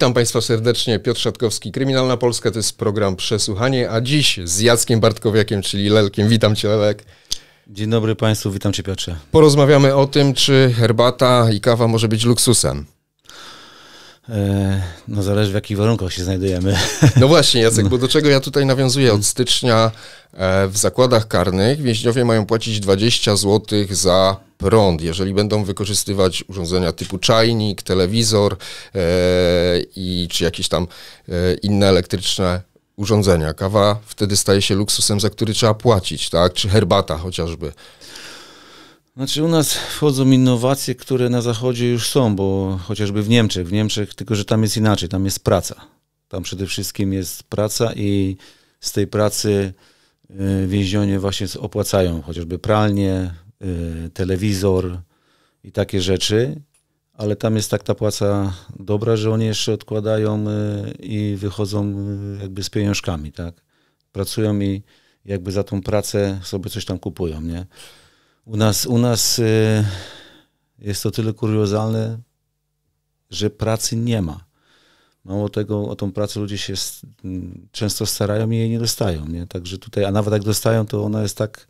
Witam Państwa serdecznie. Piotr Szatkowski, Kryminalna Polska, to jest program Przesłuchanie, a dziś z Jackiem Bartkowiakiem, czyli Lelkiem. Witam Cię, Lelek. Dzień dobry Państwu, witam Cię Piotrze. Porozmawiamy o tym, czy herbata i kawa może być luksusem. E, no zależy w jakich warunkach się znajdujemy. No właśnie Jacek, bo no. do czego ja tutaj nawiązuję? Od stycznia e, w zakładach karnych więźniowie mają płacić 20 zł za prąd, jeżeli będą wykorzystywać urządzenia typu czajnik, telewizor e, i czy jakieś tam e, inne elektryczne urządzenia. Kawa wtedy staje się luksusem, za który trzeba płacić, tak? Czy herbata chociażby. Znaczy u nas wchodzą innowacje, które na zachodzie już są, bo chociażby w Niemczech, w Niemczech, tylko że tam jest inaczej, tam jest praca. Tam przede wszystkim jest praca i z tej pracy y, więzionie właśnie opłacają chociażby pralnie, y, telewizor i takie rzeczy, ale tam jest tak ta płaca dobra, że oni jeszcze odkładają y, i wychodzą jakby z pieniążkami, tak? Pracują i jakby za tą pracę sobie coś tam kupują, nie? U nas, u nas y, jest to tyle kuriozalne, że pracy nie ma. Mało tego, o tą pracę ludzie się często starają i jej nie dostają. Nie? Także tutaj, a nawet jak dostają, to ona jest tak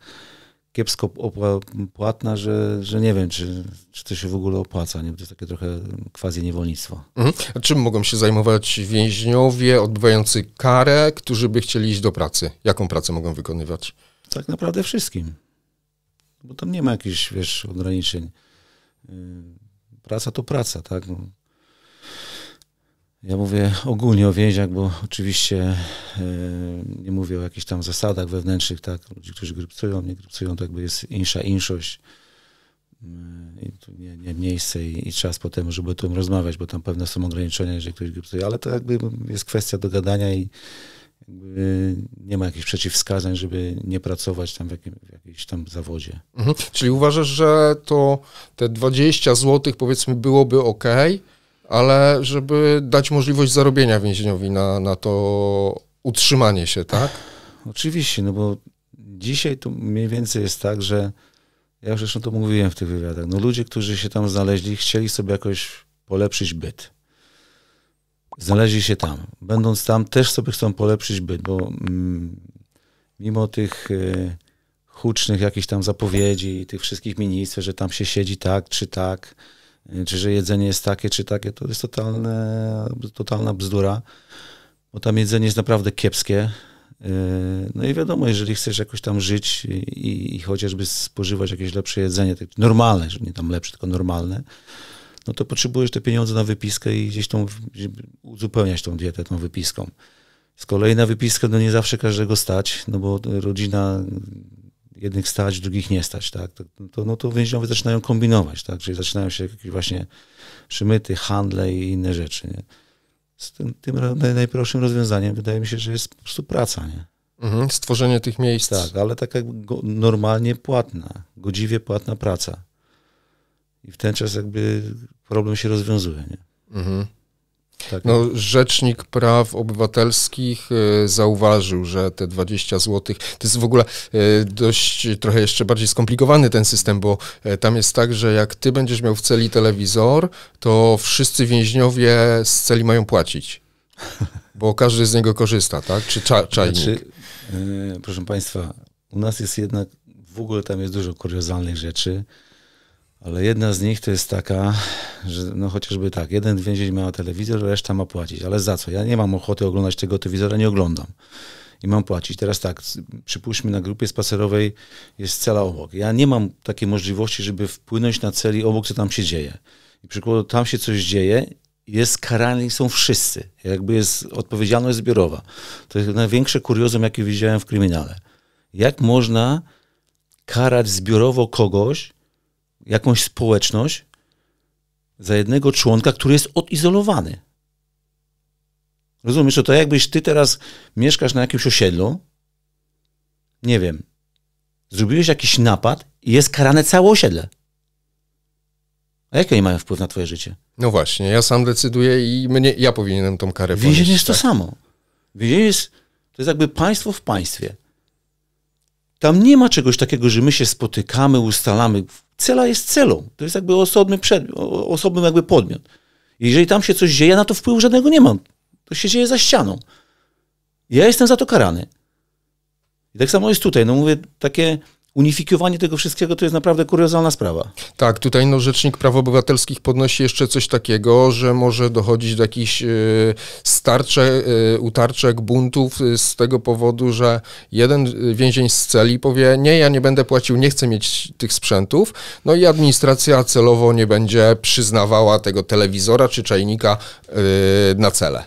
kiepsko opłatna, że, że nie wiem, czy, czy to się w ogóle opłaca. Nie? To jest takie trochę quasi niewolnictwo. Mhm. A czym mogą się zajmować więźniowie odbywający karę, którzy by chcieli iść do pracy? Jaką pracę mogą wykonywać? Tak naprawdę wszystkim bo tam nie ma jakichś, wiesz, ograniczeń. Y, praca to praca, tak? Ja mówię ogólnie o więziach, bo oczywiście y, nie mówię o jakichś tam zasadach wewnętrznych, tak? Ludzie, którzy grypcują, nie grypcują, to jakby jest insza inszość. Y, I tu nie, nie miejsce i, i, czas potem, żeby o tym rozmawiać, bo tam pewne są ograniczenia, jeżeli ktoś grypcuje, ale to jakby jest kwestia dogadania i nie ma jakichś przeciwwskazań, żeby nie pracować tam w, jakim, w jakimś tam zawodzie. Mhm. Czyli uważasz, że to te 20 zł powiedzmy byłoby ok, ale żeby dać możliwość zarobienia więźniowi na, na to utrzymanie się, tak? Oczywiście, no bo dzisiaj to mniej więcej jest tak, że ja już zresztą to mówiłem w tych wywiadach, no ludzie, którzy się tam znaleźli, chcieli sobie jakoś polepszyć byt znaleźli się tam. Będąc tam, też sobie chcą polepszyć byt, bo mm, mimo tych y, hucznych jakichś tam zapowiedzi i tych wszystkich ministrów, że tam się siedzi tak czy tak, y, czy że jedzenie jest takie czy takie, to jest totalne, totalna bzdura, bo tam jedzenie jest naprawdę kiepskie. E, no i wiadomo, jeżeli chcesz jakoś tam żyć i, i chociażby spożywać jakieś lepsze jedzenie, normalne, że nie tam lepsze, tylko normalne, no to potrzebujesz te pieniądze na wypiskę i gdzieś tą, uzupełniać tą dietę tą wypiską. Z kolei na wypiskę no nie zawsze każdego stać, no bo rodzina jednych stać, drugich nie stać, tak? To, to, no to więźniowie zaczynają kombinować, tak? Czyli zaczynają się jakieś właśnie przymyty, handle i inne rzeczy, nie? Z tym, tym najprostszym rozwiązaniem wydaje mi się, że jest po prostu praca, nie? Mhm, stworzenie tych miejsc. Tak, ale tak jak normalnie płatna, godziwie płatna praca i w ten czas jakby problem się rozwiązuje. Nie? Mhm. Tak. No, Rzecznik Praw Obywatelskich y, zauważył, że te 20 zł to jest w ogóle y, dość trochę jeszcze bardziej skomplikowany ten system, bo y, tam jest tak, że jak ty będziesz miał w celi telewizor, to wszyscy więźniowie z celi mają płacić, bo każdy z niego korzysta, tak? Czy cza czajnik? Znaczy, yy, proszę Państwa, u nas jest jednak, w ogóle tam jest dużo kuriozalnych rzeczy. Ale jedna z nich to jest taka, że no chociażby tak, jeden więzień ma telewizor, reszta ma płacić. Ale za co? Ja nie mam ochoty oglądać tego telewizora, nie oglądam. I mam płacić. Teraz tak, przypuśćmy na grupie spacerowej jest cela obok. Ja nie mam takiej możliwości, żeby wpłynąć na celi obok, co tam się dzieje. I przykładowo tam się coś dzieje, jest karani, są wszyscy. Jakby jest odpowiedzialność zbiorowa. To jest największe kuriozum, jakie widziałem w kryminale. Jak można karać zbiorowo kogoś, jakąś społeczność za jednego członka, który jest odizolowany. Rozumiesz, że to jakbyś ty teraz mieszkasz na jakimś osiedlu, nie wiem, zrobiłeś jakiś napad i jest karane całe osiedle. A jaki oni mają wpływ na twoje życie? No właśnie, ja sam decyduję i mnie, ja powinienem tą karę Więzienie jest tak? to samo. Więzienie jest, to jest jakby państwo w państwie. Tam nie ma czegoś takiego, że my się spotykamy, ustalamy. Cela jest celą. To jest jakby osobny, przedmiot, osobny jakby podmiot. Jeżeli tam się coś dzieje, na to wpływu żadnego nie mam. To się dzieje za ścianą. Ja jestem za to karany. I tak samo jest tutaj. No mówię, takie Unifikowanie tego wszystkiego to jest naprawdę kuriozalna sprawa. Tak, tutaj no, Rzecznik Praw Obywatelskich podnosi jeszcze coś takiego, że może dochodzić do jakichś y, starcze, y, utarczek, buntów y, z tego powodu, że jeden y, więzień z celi powie, nie, ja nie będę płacił, nie chcę mieć tych sprzętów, no i administracja celowo nie będzie przyznawała tego telewizora czy czajnika na cele.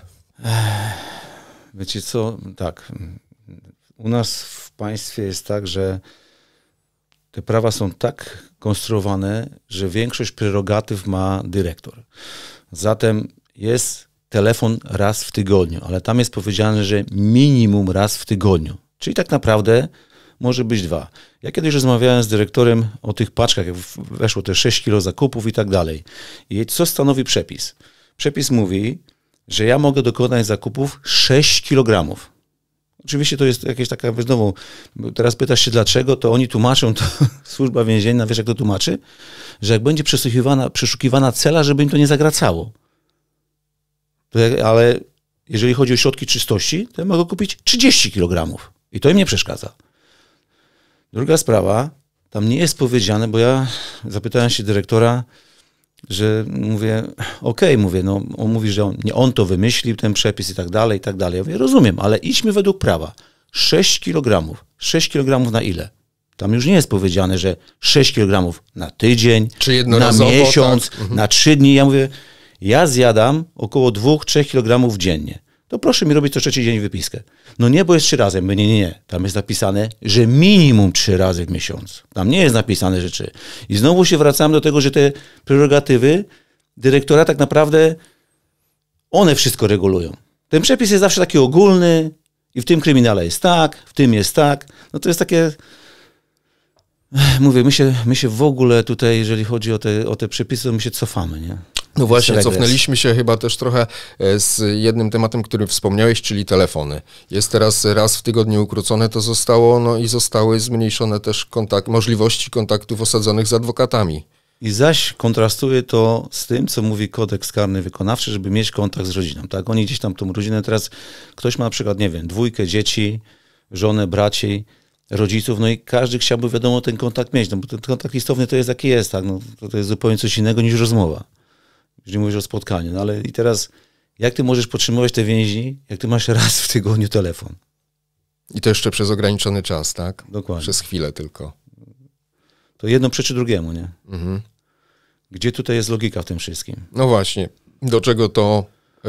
Wiecie co, tak, u nas w państwie jest tak, że te prawa są tak konstruowane, że większość prerogatyw ma dyrektor. Zatem jest telefon raz w tygodniu, ale tam jest powiedziane, że minimum raz w tygodniu. Czyli tak naprawdę może być dwa. Ja kiedyś rozmawiałem z dyrektorem o tych paczkach, jak weszło te 6 kilo zakupów i tak dalej. I co stanowi przepis? Przepis mówi, że ja mogę dokonać zakupów 6 kg. Oczywiście to jest jakieś taka, znowu, teraz pytasz się dlaczego, to oni tłumaczą, to służba więzienna, wiesz jak to tłumaczy, że jak będzie przesłuchiwana, przeszukiwana cela, żeby im to nie zagracało. To jak, ale jeżeli chodzi o środki czystości, to ja mogę kupić 30 kg i to im nie przeszkadza. Druga sprawa, tam nie jest powiedziane, bo ja zapytałem się dyrektora, że mówię, okej, okay, mówię, no on mówi, że on, nie on to wymyślił, ten przepis i tak dalej, i tak dalej. Ja mówię, rozumiem, ale idźmy według prawa. 6 kg, 6 kg na ile? Tam już nie jest powiedziane, że 6 kg na tydzień, na tak? miesiąc, tak? mhm. na 3 dni. Ja mówię, ja zjadam około 2-3 kg dziennie to no proszę mi robić co trzeci dzień wypiskę. No nie, bo jest trzy razy. My nie, nie, nie. Tam jest napisane, że minimum trzy razy w miesiącu. Tam nie jest napisane rzeczy. I znowu się wracam do tego, że te prerogatywy dyrektora tak naprawdę one wszystko regulują. Ten przepis jest zawsze taki ogólny i w tym kryminale jest tak, w tym jest tak. No to jest takie... Mówię, my się, my się w ogóle tutaj, jeżeli chodzi o te, o te przepisy, to my się cofamy, nie? No właśnie, cofnęliśmy się chyba też trochę e, z jednym tematem, który wspomniałeś, czyli telefony. Jest teraz raz w tygodniu ukrócone to zostało, no i zostały zmniejszone też kontakt, możliwości kontaktów osadzonych z adwokatami. I zaś kontrastuje to z tym, co mówi kodeks karny wykonawczy, żeby mieć kontakt z rodziną. Tak, oni gdzieś tam tą rodzinę teraz, ktoś ma na przykład, nie wiem, dwójkę dzieci, żonę, braci, rodziców, no i każdy chciałby, wiadomo, ten kontakt mieć, no bo ten kontakt listowny to jest jaki jest, tak, no, to, to jest zupełnie coś innego niż rozmowa że nie mówisz o spotkaniu. No ale i teraz, jak ty możesz podtrzymywać te więzi, jak ty masz raz w tygodniu telefon? I to jeszcze przez ograniczony czas, tak? Dokładnie. Przez chwilę tylko. To jedno przeczy drugiemu, nie? Mhm. Gdzie tutaj jest logika w tym wszystkim? No właśnie. Do czego to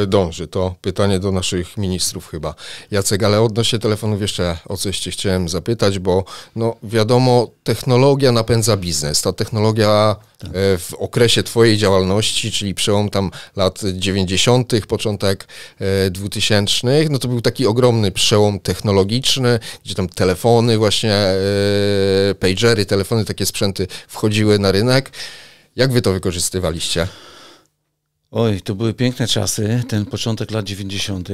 dąży. To pytanie do naszych ministrów chyba. Jacek, ale odnośnie telefonów jeszcze o coś Cię chciałem zapytać, bo no wiadomo, technologia napędza biznes. Ta technologia tak. e, w okresie Twojej działalności, czyli przełom tam lat 90., początek 2000, e, no to był taki ogromny przełom technologiczny, gdzie tam telefony właśnie, e, pagery, telefony, takie sprzęty wchodziły na rynek. Jak Wy to wykorzystywaliście? Oj, to były piękne czasy, ten początek lat 90.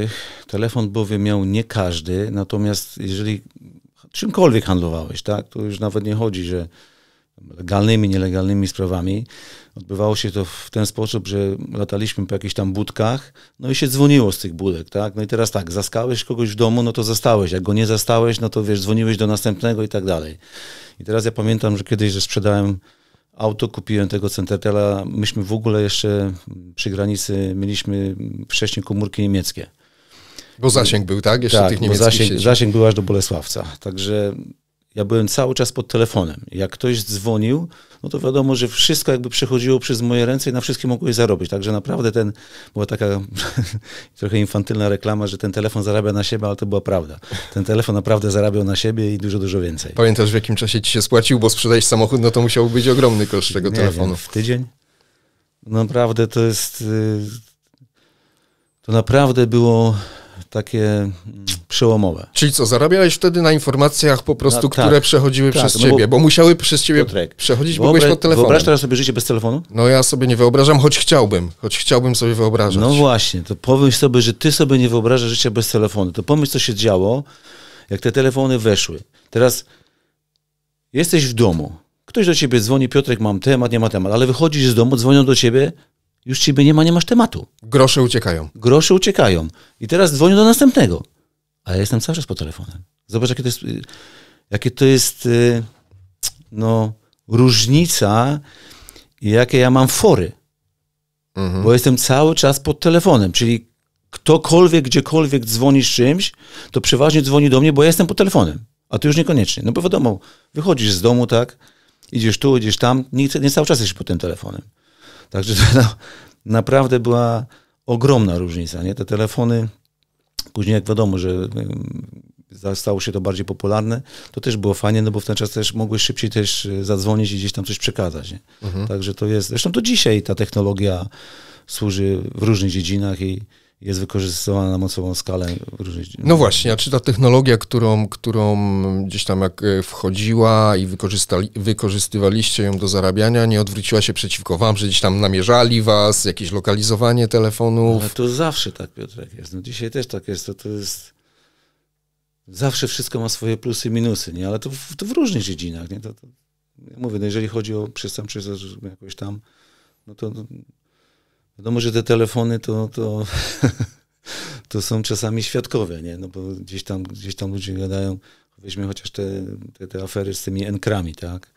Telefon bowiem miał nie każdy, natomiast jeżeli czymkolwiek handlowałeś, tak, to już nawet nie chodzi, że legalnymi, nielegalnymi sprawami. Odbywało się to w ten sposób, że lataliśmy po jakichś tam budkach, no i się dzwoniło z tych budek, tak? No i teraz tak, zaskałeś kogoś w domu, no to zastałeś, jak go nie zastałeś, no to wiesz, dzwoniłeś do następnego i tak dalej. I teraz ja pamiętam, że kiedyś, że sprzedałem auto, kupiłem tego Centertela. Myśmy w ogóle jeszcze przy granicy mieliśmy wcześniej komórki niemieckie. Bo zasięg był, tak? Jeszcze tak, tych niemieckich bo zasięg, zasięg był aż do Bolesławca. Także ja byłem cały czas pod telefonem. Jak ktoś dzwonił, no to wiadomo, że wszystko jakby przechodziło przez moje ręce i na wszystkie mogłeś zarobić. Także naprawdę ten, była taka trochę infantylna reklama, że ten telefon zarabia na siebie, ale to była prawda. Ten telefon naprawdę zarabiał na siebie i dużo, dużo więcej. Pamiętasz w jakim czasie ci się spłacił, bo sprzedać samochód, no to musiał być ogromny koszt tego Nie telefonu. Wiem, w tydzień? No naprawdę to jest... Y, to naprawdę było takie mm, przełomowe. Czyli co, zarabiałeś wtedy na informacjach po prostu, no, tak, które tak. przechodziły tak, przez no, ciebie, bo, bo, musiały przez ciebie Piotrek, przechodzić, bo byłeś pod telefonem. Wyobrażasz teraz sobie życie bez telefonu? No ja sobie nie wyobrażam, choć chciałbym, choć chciałbym sobie wyobrażać. No właśnie, to pomyśl sobie, że ty sobie nie wyobrażasz życia bez telefonu. To pomyśl, co się działo, jak te telefony weszły. Teraz jesteś w domu, ktoś do ciebie dzwoni, Piotrek, mam temat, nie ma temat, ale wychodzisz z domu, dzwonią do ciebie, już ciebie nie ma, nie masz tematu. Grosze uciekają. Grosze uciekają. I teraz dzwonię do następnego. A ja jestem cały czas po telefonem. Zobacz, jakie to jest, y, jakie to jest y, no, różnica i jakie ja mam fory. Mhm. Bo jestem cały czas pod telefonem, czyli ktokolwiek, gdziekolwiek dzwoni z czymś, to przeważnie dzwoni do mnie, bo ja jestem pod telefonem. A to już niekoniecznie. No bo wiadomo, wychodzisz z domu, tak? Idziesz tu, idziesz tam, nie, nie cały czas jesteś pod tym telefonem. Także no, naprawdę była ogromna różnica. Nie? Te telefony, później jak wiadomo, że stało się to bardziej popularne, to też było fajnie, no bo w ten czas też mogłeś szybciej też e, zadzwonić i gdzieś tam coś przekazać. Mhm. Także to jest, zresztą to dzisiaj ta technologia służy w różnych dziedzinach i jest wykorzystywana na mocową skalę. No właśnie, a czy ta technologia, którą, którą gdzieś tam jak e, wchodziła i wykorzystywaliście ją do zarabiania, nie odwróciła się przeciwko wam, że gdzieś tam namierzali was, jakieś lokalizowanie telefonów? No, to zawsze tak, Piotrek, jest. No dzisiaj też tak jest. To, to jest... Zawsze wszystko ma swoje plusy i minusy, nie? ale to w, to w różnych dziedzinach. Nie? To, to... mówię, no jeżeli chodzi o przestępczość jakąś tam, no to no, Wiadomo, że te telefony to, to, to są czasami świadkowe, nie? No bo gdzieś tam, gdzieś tam ludzie gadają, weźmy chociaż te, te, te afery z tymi enkrami, tak?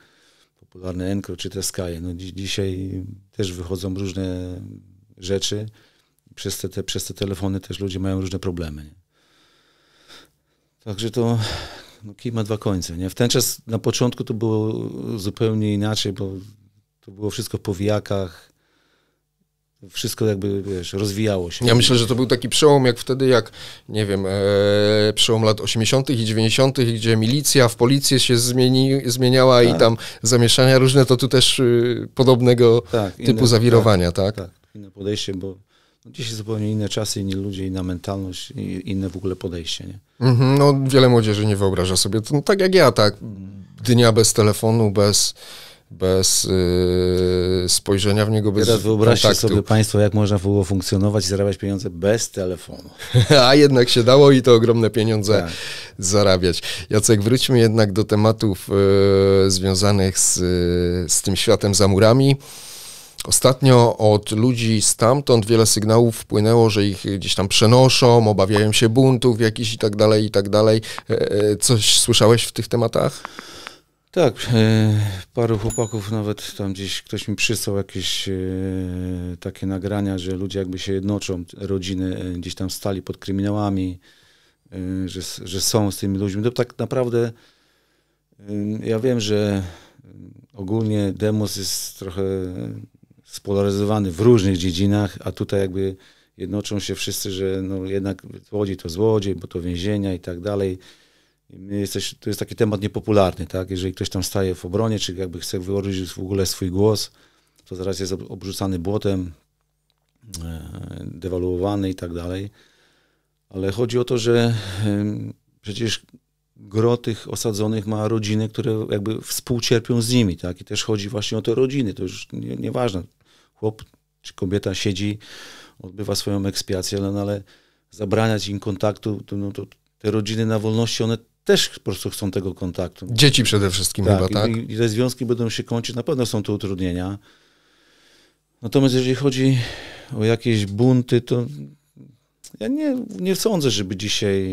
Popularne enkro czy te Sky. No dzisiaj też wychodzą różne rzeczy. Przez te, te, przez te telefony też ludzie mają różne problemy. Nie? Także to no, kij ma dwa końce. Nie? W ten czas na początku to było zupełnie inaczej, bo to było wszystko w powijakach wszystko jakby, wiesz, rozwijało się. Ja myślę, że to był taki przełom jak wtedy, jak, nie wiem, e, przełom lat 80. i 90., gdzie milicja w policję się zmieni, zmieniała tak. i tam zamieszania różne, to tu też y, podobnego tak, typu inne, zawirowania, tak, tak? Tak, inne podejście, bo no, dzisiaj zupełnie inne czasy, inni ludzie, inna mentalność, inne w ogóle podejście, nie? Mm -hmm, no, wiele młodzieży nie wyobraża sobie, no, tak jak ja, tak, dnia bez telefonu, bez bez yy, spojrzenia w niego, bez Teraz wyobraźcie kontaktu. sobie Państwo, jak można było funkcjonować i zarabiać pieniądze bez telefonu. A jednak się dało i to ogromne pieniądze tak. zarabiać. Jacek, wróćmy jednak do tematów yy, związanych z, z tym światem za murami. Ostatnio od ludzi stamtąd wiele sygnałów wpłynęło, że ich gdzieś tam przenoszą, obawiają się buntów jakichś i tak dalej, i tak dalej. E, e, coś słyszałeś w tych tematach? Tak, e, paru chłopaków nawet tam gdzieś ktoś mi przysłał jakieś e, takie nagrania, że ludzie jakby się jednoczą, rodziny e, gdzieś tam stali pod kryminałami, że, że są z tymi ludźmi. To no tak naprawdę ja wiem, że ogólnie demos jest trochę spolaryzowany w różnych dziedzinach, a tutaj jakby jednoczą się wszyscy, że no jednak złodziej to złodziej, bo to więzienia i tak dalej. Jesteś, to jest taki temat niepopularny, tak? Jeżeli ktoś tam staje w obronie, czy jakby chce wyłożyć w ogóle swój głos, to zaraz jest obrzucany błotem, e, dewaluowany i tak dalej. Ale chodzi o to, że przecież gro tych osadzonych ma rodziny, które jakby współcierpią z nimi, tak? I też chodzi właśnie o te rodziny, to już nie, nieważne. Chłop czy kobieta siedzi, odbywa swoją ekspiację, no, ale zabraniać im kontaktu, to, no, to te rodziny na wolności, one też po prostu chcą tego kontaktu. Dzieci przede wszystkim tak, chyba, tak? I, i te związki będą się kończyć, na pewno są to utrudnienia. Natomiast jeżeli chodzi o jakieś bunty, to ja nie, nie sądzę, żeby dzisiaj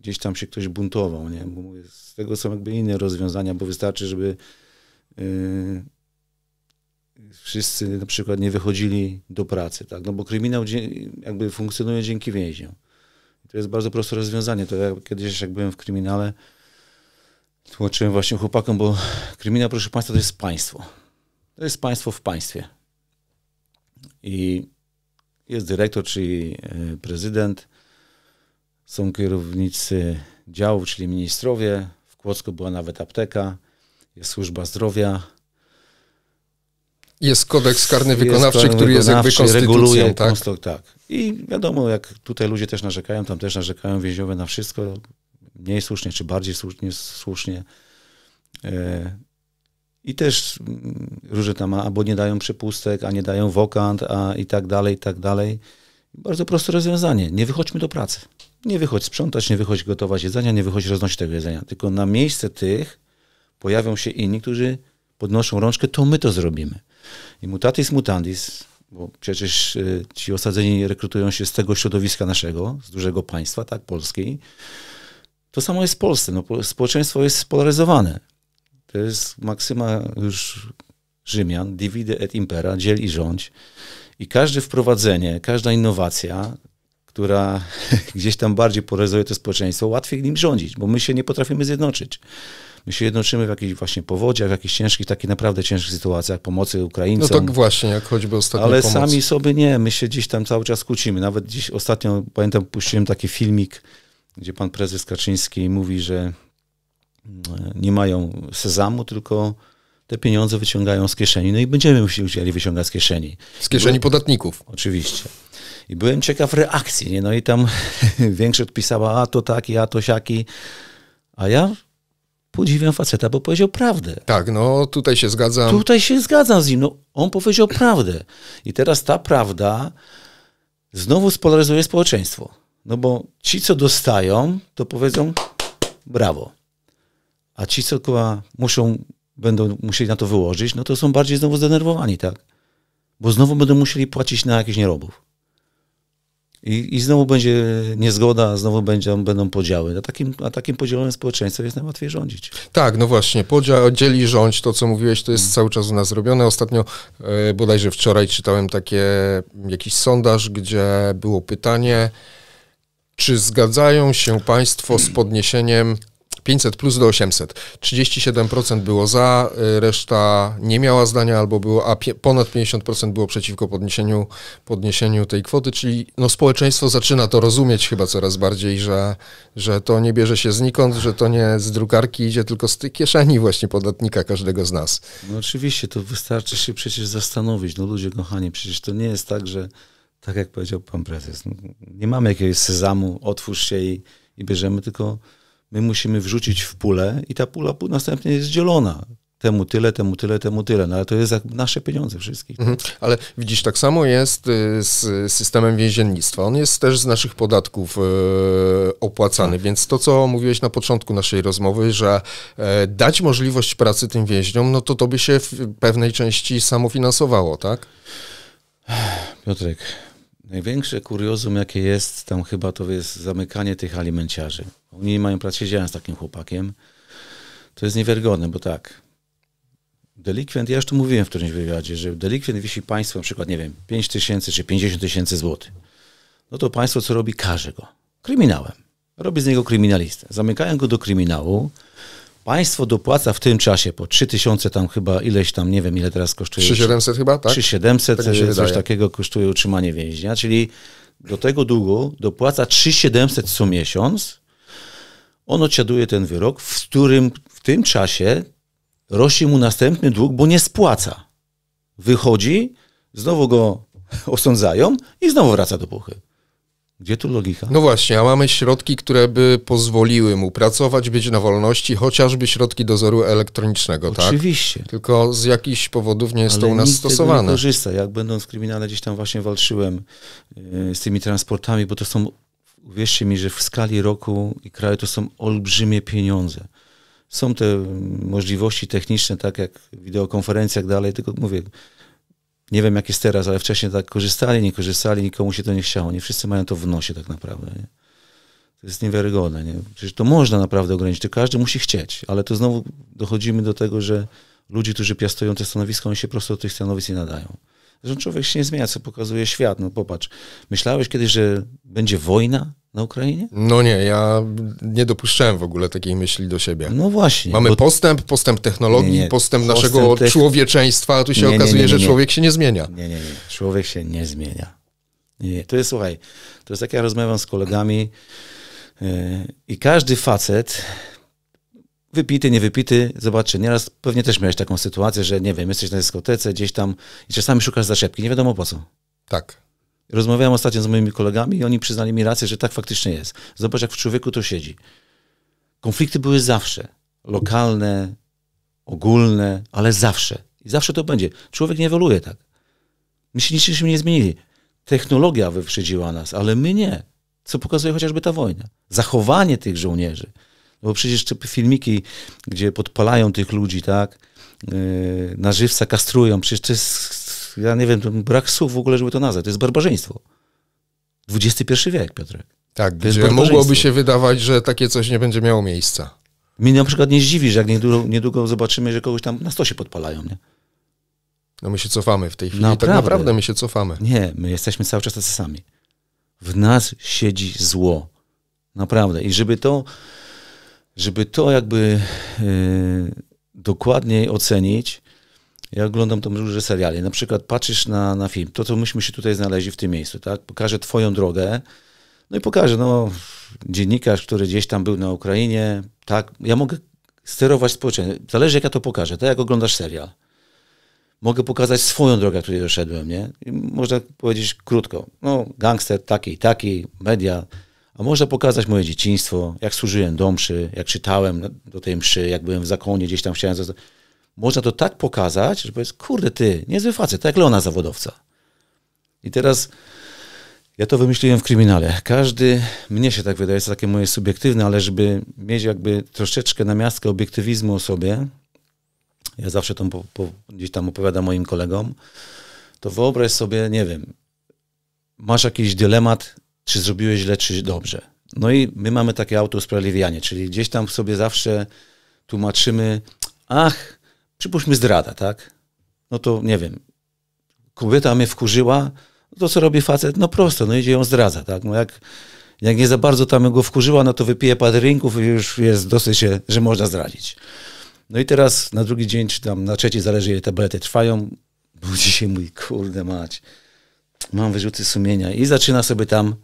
gdzieś tam się ktoś buntował, nie? Bo z tego są jakby inne rozwiązania, bo wystarczy, żeby yy, wszyscy na przykład nie wychodzili do pracy, tak? No bo kryminał jakby funkcjonuje dzięki więźniom. To jest bardzo proste rozwiązanie. To ja kiedyś, jak byłem w kryminale, tłumaczyłem właśnie chłopakom, bo kryminał, proszę Państwa, to jest państwo. To jest państwo w państwie. I jest dyrektor, czyli e, prezydent, są kierownicy działów, czyli ministrowie. W Kłodzku była nawet apteka, jest służba zdrowia. Jest kodeks karny wykonawczy, jest wykonawczy który jest jakby konstytucją, reguluje tak? tak. I wiadomo, jak tutaj ludzie też narzekają, tam też narzekają więźniowie na wszystko, mniej słusznie czy bardziej słusznie. słusznie. E, I też mm, różne tam, albo nie dają przepustek, a nie dają wokant, a i tak dalej, i tak dalej. Bardzo proste rozwiązanie. Nie wychodźmy do pracy. Nie wychodź sprzątać, nie wychodź gotować jedzenia, nie wychodź roznosić tego jedzenia. Tylko na miejsce tych pojawią się inni, którzy podnoszą rączkę, to my to zrobimy. I mutatis mutandis, bo przecież y, ci osadzeni rekrutują się z tego środowiska naszego, z dużego państwa, tak, polskiej. To samo jest w Polsce. No, społeczeństwo jest spolaryzowane. To jest maksyma już Rzymian, divide et impera, dziel i rządź. I każde wprowadzenie, każda innowacja, która gdzieś tam bardziej polaryzuje to społeczeństwo, łatwiej nim rządzić, bo my się nie potrafimy zjednoczyć my się jednoczymy w jakichś właśnie powodziach, w jakichś ciężkich, takich naprawdę ciężkich sytuacjach, pomocy Ukraińcom. No tak właśnie, jak choćby ostatnio Ale pomoc. sami sobie nie, my się gdzieś tam cały czas kłócimy. Nawet dziś ostatnio, pamiętam, puściłem taki filmik, gdzie pan prezes Kaczyński mówi, że mm, nie mają sezamu, tylko te pieniądze wyciągają z kieszeni. No i będziemy musieli wyciągać z kieszeni. Z kieszeni podatników. Oczywiście. I byłem ciekaw reakcji, nie? No i tam większość pisała, a to taki, a to siaki. A ja podziwiam faceta, bo powiedział prawdę. Tak, no tutaj się zgadzam. Tutaj się zgadzam z nim. No, on powiedział prawdę. I teraz ta prawda znowu spolaryzuje społeczeństwo. No bo ci, co dostają, to powiedzą brawo. A ci, co kurwa, muszą, będą musieli na to wyłożyć, no to są bardziej znowu zdenerwowani, tak? Bo znowu będą musieli płacić na jakichś nierobów. I, I znowu będzie niezgoda, znowu będzie, będą podziały. A takim, a takim podziałem społeczeństwa jest najłatwiej rządzić. Tak, no właśnie, podział, dzieli rządź, to co mówiłeś, to jest mm. cały czas u nas robione. Ostatnio, e, bodajże wczoraj czytałem takie, jakiś sondaż, gdzie było pytanie, czy zgadzają się Państwo z podniesieniem 500 plus do 800. 37% było za, y, reszta nie miała zdania albo było, a ponad 50% było przeciwko podniesieniu, podniesieniu tej kwoty, czyli no społeczeństwo zaczyna to rozumieć chyba coraz bardziej, że, że to nie bierze się znikąd, że to nie z drukarki idzie, tylko z tej kieszeni właśnie podatnika każdego z nas. No oczywiście, to wystarczy się przecież zastanowić. No ludzie kochani, przecież to nie jest tak, że tak jak powiedział pan prezes, no, nie mamy jakiegoś sezamu, otwórz się i, i bierzemy, tylko My musimy wrzucić w pulę i ta pula następnie jest dzielona temu tyle, temu tyle, temu tyle. No ale to jest nasze pieniądze wszystkich. Mhm. Ale widzisz, tak samo jest y, z systemem więziennictwa. On jest też z naszych podatków y, opłacany, tak. więc to, co mówiłeś na początku naszej rozmowy, że e, dać możliwość pracy tym więźniom, no to to by się w pewnej części samofinansowało, tak? Piotrek, Największe kuriozum, jakie jest tam chyba, to jest zamykanie tych alimenciarzy. Oni nie mają pracy. Siedziałem z takim chłopakiem. To jest niewiarygodne, bo tak. Delikwent, ja już to mówiłem w którymś wywiadzie, że delikwent wisi państwo na przykład, nie wiem, 5 tysięcy czy 50 tysięcy złotych. No to państwo co robi? Karze go. Kryminałem. Robi z niego kryminalistę. Zamykają go do kryminału, Państwo dopłaca w tym czasie po 3000 tam chyba ileś tam, nie wiem ile teraz kosztuje. 3700 chyba, tak? 3700, tak coś wydaje. takiego kosztuje utrzymanie więźnia, czyli do tego długu dopłaca 3700 co miesiąc. On odsiaduje ten wyrok, w którym w tym czasie rośnie mu następny dług, bo nie spłaca. Wychodzi, znowu go osądzają i znowu wraca do puchy. Gdzie tu logika? No właśnie, a mamy środki, które by pozwoliły mu pracować, być na wolności, chociażby środki dozoru elektronicznego, Oczywiście. tak? Oczywiście. Tylko z jakichś powodów nie jest Ale to u nas stosowane. Tego nie korzysta. Jak będąc w kryminale gdzieś tam właśnie walczyłem e, z tymi transportami, bo to są, uwierzcie mi, że w skali roku i kraju to są olbrzymie pieniądze. Są te mm, możliwości techniczne, tak jak wideokonferencja i tak dalej, tylko mówię, nie wiem jak jest teraz, ale wcześniej tak korzystali, nie korzystali, nikomu się to nie chciało. Nie wszyscy mają to w nosie tak naprawdę. Nie? To jest niewiarygodne. Nie? Przecież to można naprawdę ograniczyć, to każdy musi chcieć, ale to znowu dochodzimy do tego, że ludzie, którzy piastują te stanowiska, oni się prosto do tych stanowisk nie nadają że człowiek się nie zmienia, co pokazuje świat. No popatrz, myślałeś kiedyś, że będzie wojna na Ukrainie? No nie, ja nie dopuszczałem w ogóle takiej myśli do siebie. No właśnie. Mamy bo... postęp, postęp technologii, nie, nie. postęp naszego człowieczeństwa, a tu się nie, okazuje, że człowiek się nie zmienia. Nie, nie, nie. Człowiek się nie zmienia. Nie, To jest, słuchaj, to jest tak, ja rozmawiam z kolegami yy, i każdy facet wypity, niewypity, zobaczy, nieraz pewnie też miałeś taką sytuację, że nie wiem, jesteś na dyskotece gdzieś tam i czasami szukasz zaszepki, nie wiadomo po co. Tak. Rozmawiałem ostatnio z moimi kolegami i oni przyznali mi rację, że tak faktycznie jest. Zobacz, jak w człowieku to siedzi. Konflikty były zawsze. Lokalne, ogólne, ale zawsze. I zawsze to będzie. Człowiek nie ewoluuje tak. My się niczym nie zmienili. Technologia wyprzedziła nas, ale my nie. Co pokazuje chociażby ta wojna. Zachowanie tych żołnierzy, bo przecież te filmiki, gdzie podpalają tych ludzi, tak, e, na żywca kastrują, przecież to jest, ja nie wiem, brak słów w ogóle, żeby to nazwać, to jest barbarzyństwo. XXI wiek, Piotrek. Tak, to gdzie mogłoby się wydawać, że takie coś nie będzie miało miejsca. Mnie na przykład nie zdziwi, że jak niedługo, niedługo zobaczymy, że kogoś tam na stosie podpalają, nie? No my się cofamy w tej chwili. Tak naprawdę. Tak naprawdę my się cofamy. Nie, my jesteśmy cały czas tacy sami. W nas siedzi zło. Naprawdę. I żeby to żeby to jakby y, dokładniej ocenić, ja oglądam tam różne seriale. Na przykład patrzysz na, na film, to co myśmy się tutaj znaleźli w tym miejscu, tak? Pokażę twoją drogę, no i pokażę, no, dziennikarz, który gdzieś tam był na Ukrainie, tak? Ja mogę sterować społeczeństwem. Zależy, jak ja to pokażę, tak jak oglądasz serial. Mogę pokazać swoją drogę, której doszedłem, nie? I można powiedzieć krótko, no, gangster taki, taki, media, a można pokazać moje dzieciństwo, jak służyłem do mszy, jak czytałem do tej mszy, jak byłem w zakonie, gdzieś tam chciałem zostać. Można to tak pokazać, że powiedz, kurde ty, niezły facet, tak Leona zawodowca. I teraz ja to wymyśliłem w kryminale. Każdy, mnie się tak wydaje, jest takie moje subiektywne, ale żeby mieć jakby troszeczkę namiastkę obiektywizmu o sobie, ja zawsze to po, po, gdzieś tam opowiadam moim kolegom, to wyobraź sobie, nie wiem, masz jakiś dylemat czy zrobiłeś źle, czy dobrze. No i my mamy takie auto usprawiedliwianie, czyli gdzieś tam sobie zawsze tłumaczymy, ach, przypuśćmy zdrada, tak? No to nie wiem, kobieta mnie wkurzyła, no to co robi facet? No prosto, no idzie ją zdradza, tak? No jak, jak nie za bardzo tam go wkurzyła, no to wypije parę rynków i już jest dosyć, się, że można zdradzić. No i teraz na drugi dzień, czy tam na trzeci, zależy ile te trwają, budzi się mój, kurde mać, mam wyrzuty sumienia i zaczyna sobie tam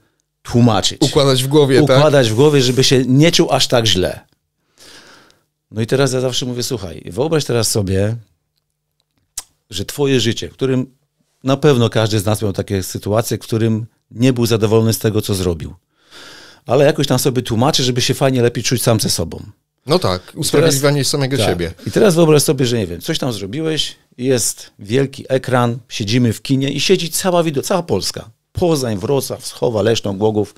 tłumaczyć. Układać w głowie, tak? Układać tak? w głowie, żeby się nie czuł aż tak źle. No i teraz ja zawsze mówię, słuchaj, wyobraź teraz sobie, że twoje życie, w którym na pewno każdy z nas miał takie sytuacje, w którym nie był zadowolony z tego, co zrobił. Ale jakoś tam sobie tłumaczy, żeby się fajnie lepiej czuć sam ze sobą. No tak, usprawiedliwianie teraz, samego tak. siebie. I teraz wyobraź sobie, że nie wiem, coś tam zrobiłeś, jest wielki ekran, siedzimy w kinie i siedzi cała cała Polska. Poznań, Wrocław, Schowa, Leszno, Głogów,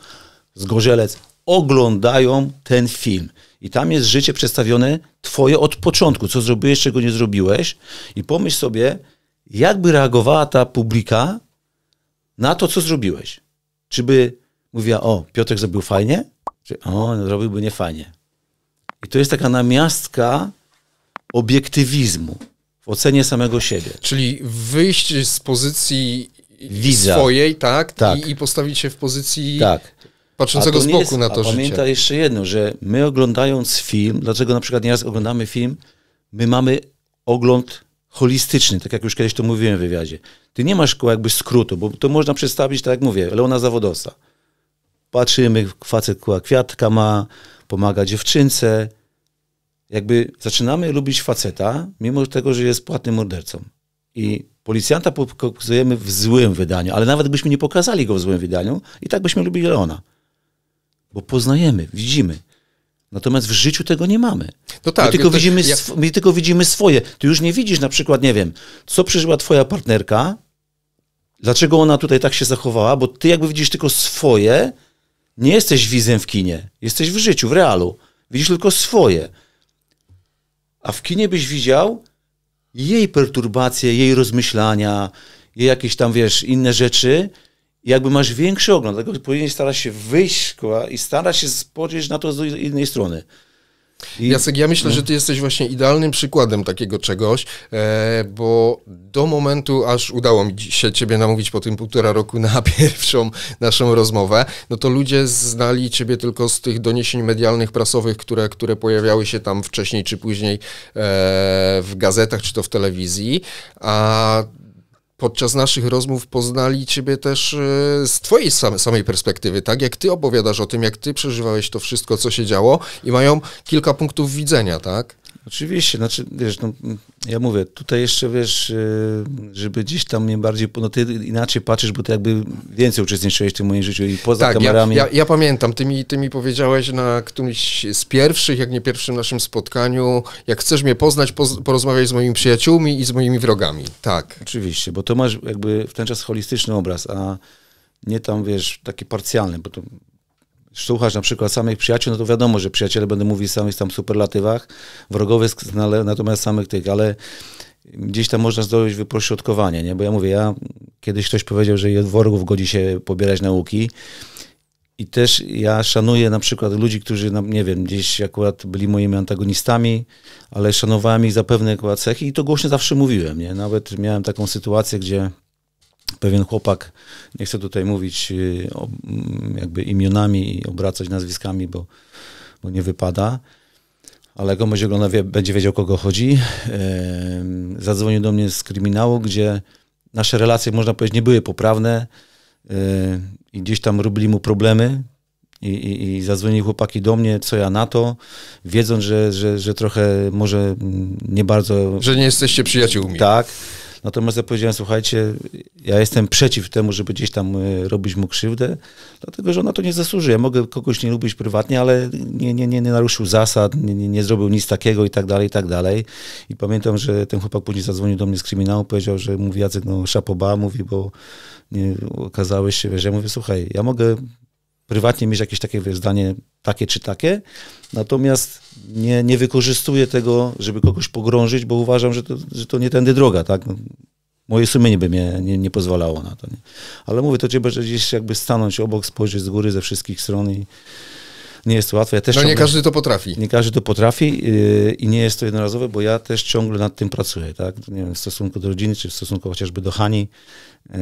Zgorzelec oglądają ten film. I tam jest życie przedstawione twoje od początku, co zrobiłeś, czego nie zrobiłeś. I pomyśl sobie, jakby reagowała ta publika na to, co zrobiłeś. Czy by mówiła, o, Piotrek zrobił fajnie, czy o, zrobiłby nie fajnie. I to jest taka namiastka obiektywizmu w ocenie samego siebie. Czyli wyjść z pozycji widza. swojej, tak? tak. I, I, postawić się w pozycji tak. patrzącego z boku jest, na to a życie. Pamiętaj jeszcze jedno, że my oglądając film, dlaczego na przykład nieraz oglądamy film, my mamy ogląd holistyczny, tak jak już kiedyś to mówiłem w wywiadzie. Ty nie masz jakby skrótu, bo to można przedstawić, tak jak mówię, Leona zawodosa Patrzymy, facet kwiatka ma, pomaga dziewczynce. Jakby zaczynamy lubić faceta, mimo tego, że jest płatnym mordercą. I Policjanta pokazujemy w złym wydaniu, ale nawet gdybyśmy nie pokazali go w złym wydaniu, i tak byśmy lubili Leona. Bo poznajemy, widzimy. Natomiast w życiu tego nie mamy. No tak, my, tylko to, widzimy, ja... my tylko widzimy swoje. Ty już nie widzisz na przykład, nie wiem, co przeżyła twoja partnerka, dlaczego ona tutaj tak się zachowała, bo ty jakby widzisz tylko swoje, nie jesteś widzem w kinie, jesteś w życiu, w realu. Widzisz tylko swoje. A w kinie byś widział jej perturbacje, jej rozmyślania, jej jakieś tam, wiesz, inne rzeczy, jakby masz większy ogląd, dlatego powinien starać się wyjść i starać się spojrzeć na to z innej strony. I... Jacek, ja myślę, no. że ty jesteś właśnie idealnym przykładem takiego czegoś, e, bo do momentu, aż udało mi się ciebie namówić po tym półtora roku na pierwszą naszą rozmowę, no to ludzie znali ciebie tylko z tych doniesień medialnych, prasowych, które, które pojawiały się tam wcześniej czy później e, w gazetach, czy to w telewizji, a podczas naszych rozmów poznali Ciebie też e, z Twojej samej perspektywy, tak? Jak Ty opowiadasz o tym, jak Ty przeżywałeś to wszystko, co się działo i mają kilka punktów widzenia, tak? Oczywiście, znaczy, wiesz, no, ja mówię, tutaj jeszcze, wiesz, e, żeby gdzieś tam mnie bardziej, no ty inaczej patrzysz, bo ty jakby więcej uczestniczyłeś w tym moim życiu i poza tak, kamerami. Ja, ja, ja, pamiętam, ty mi, ty mi powiedziałeś na którymś z pierwszych, jak nie pierwszym naszym spotkaniu, jak chcesz mnie poznać, poz, porozmawiaj z moimi przyjaciółmi i z moimi wrogami, tak. Oczywiście, bo to masz jakby w ten czas holistyczny obraz, a nie tam, wiesz, taki parcjalny, bo to słuchasz na przykład samych przyjaciół, no to wiadomo, że przyjaciele będą mówić samych tam superlatywach, wrogowie natomiast samych tych, ale gdzieś tam można zdobyć wypośrodkowanie, nie? Bo ja mówię, ja kiedyś ktoś powiedział, że wrogów godzi się pobierać nauki i też ja szanuję na przykład ludzi, którzy, nie wiem, gdzieś akurat byli moimi antagonistami, ale szanowałem ich za pewne akurat cechy i to głośno zawsze mówiłem, nie? Nawet miałem taką sytuację, gdzie pewien chłopak, nie chcę tutaj mówić y, o, jakby imionami i obracać nazwiskami, bo, bo nie wypada, ale go, ogląda, wie, będzie wiedział, kogo chodzi. Yy, zadzwonił do mnie z kryminału, gdzie nasze relacje, można powiedzieć, nie były poprawne yy, i gdzieś tam robili mu problemy. I, i, I zadzwonili chłopaki do mnie, co ja na to, wiedząc, że, że, że trochę może mm, nie bardzo. Że nie jesteście przyjaciółmi. Tak. Natomiast ja powiedziałem, słuchajcie, ja jestem przeciw temu, żeby gdzieś tam e, robić mu krzywdę, dlatego że ona to nie zasłuży. Ja mogę kogoś nie lubić prywatnie, ale nie, nie, nie, nie naruszył zasad, nie, nie, nie zrobił nic takiego i tak dalej, i tak dalej. I pamiętam, że ten chłopak później zadzwonił do mnie z kryminału, powiedział, że mówi Jacek, no szapoba, mówi, bo nie, okazałeś się, wiesz, ja mówię, słuchaj, ja mogę prywatnie mieć jakieś takie wiesz, zdanie takie czy takie, natomiast nie, nie wykorzystuję tego, żeby kogoś pogrążyć, bo uważam, że to, że to nie tędy droga, tak? Moje sumienie by mnie nie, nie pozwalało na to. Nie? Ale mówię, to że gdzieś jakby stanąć obok, spojrzeć z góry ze wszystkich stron i nie jest to łatwe. Ja też no ciągle, nie każdy to potrafi. Nie każdy to potrafi yy, i nie jest to jednorazowe, bo ja też ciągle nad tym pracuję, tak? Nie wiem, w stosunku do rodziny, czy w stosunku chociażby do Hani. Yy,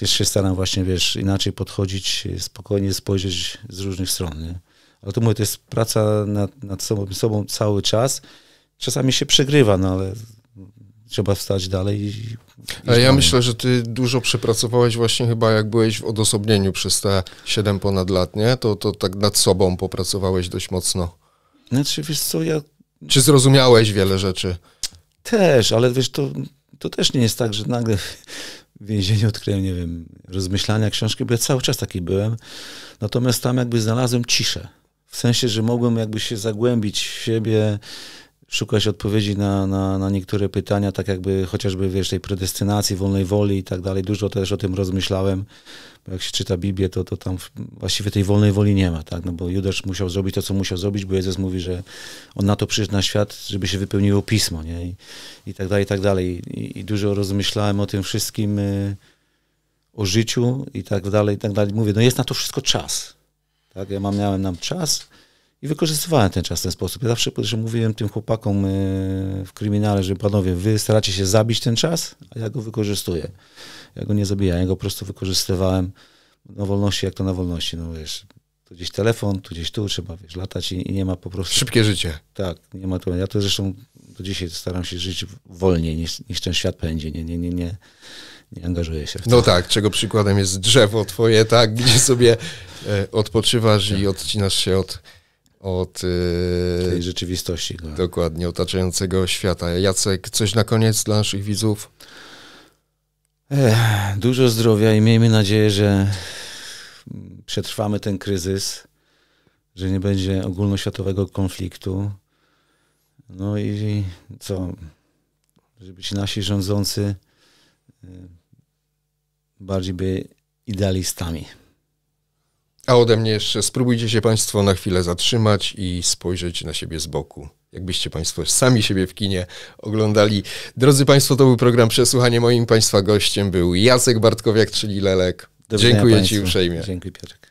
też się staram właśnie, wiesz, inaczej podchodzić, spokojnie spojrzeć z różnych stron, nie? Ale to mówię, to jest praca nad, nad sobą, sobą cały czas. Czasami się przegrywa, no ale trzeba wstać dalej. I, Ale ja myślę, że ty dużo przepracowałeś właśnie chyba jak byłeś w odosobnieniu przez te 7 ponad lat, nie? To, to tak nad sobą popracowałeś dość mocno. Znaczy, wiesz co, ja... Czy zrozumiałeś wiele rzeczy? Też, ale wiesz, to, to też nie jest tak, że nagle w więzieniu odkryłem, nie wiem, rozmyślania książki, bo ja cały czas taki byłem. Natomiast tam jakby znalazłem ciszę. W sensie, że mogłem jakby się zagłębić w siebie, szukać odpowiedzi na, na, na niektóre pytania, tak jakby chociażby wiesz, tej predestynacji, wolnej woli i tak dalej. Dużo też o tym rozmyślałem. Bo jak się czyta Biblię, to, to tam właściwie tej wolnej woli nie ma, tak? No bo Judasz musiał zrobić to, co musiał zrobić, bo Jezus mówi, że on na to przyszedł na świat, żeby się wypełniło pismo, nie? I, i tak dalej, i tak dalej. I, i dużo rozmyślałem o tym wszystkim, y, o życiu i tak dalej, i tak dalej. Mówię, no jest na to wszystko czas, tak? Ja mam, miałem nam czas, i wykorzystywałem ten czas w ten sposób. Ja zawsze że mówiłem tym chłopakom e, w kryminale, że panowie, wy staracie się zabić ten czas, a ja go wykorzystuję. Ja go nie zabijałem, ja go po prostu wykorzystywałem na wolności, jak to na wolności. No wiesz, tu gdzieś telefon, tu gdzieś tu, trzeba wiesz, latać i, i nie ma po prostu... Szybkie życie. Tak, nie ma tu. Ja to zresztą do dzisiaj staram się żyć wolniej niż, niż ten świat pędzi. Nie, nie, nie, nie, nie angażuję się w to. No tak, czego przykładem jest drzewo twoje, tak, gdzie sobie e, odpoczywasz i tak. odcinasz się od od y, tej rzeczywistości. Tak. Dokładnie, otaczającego świata. Jacek, coś na koniec dla naszych widzów? Ech, dużo zdrowia i miejmy nadzieję, że przetrwamy ten kryzys, że nie będzie ogólnoświatowego konfliktu. No i co? Żeby ci nasi rządzący y, bardziej byli idealistami. A ode mnie jeszcze spróbujcie się Państwo na chwilę zatrzymać i spojrzeć na siebie z boku. Jakbyście Państwo sami siebie w kinie oglądali. Drodzy Państwo, to był program Przesłuchanie. Moim Państwa gościem był Jacek Bartkowiak, czyli Lelek. Dobry Dziękuję Ci uprzejmie. Dziękuję Piotrek.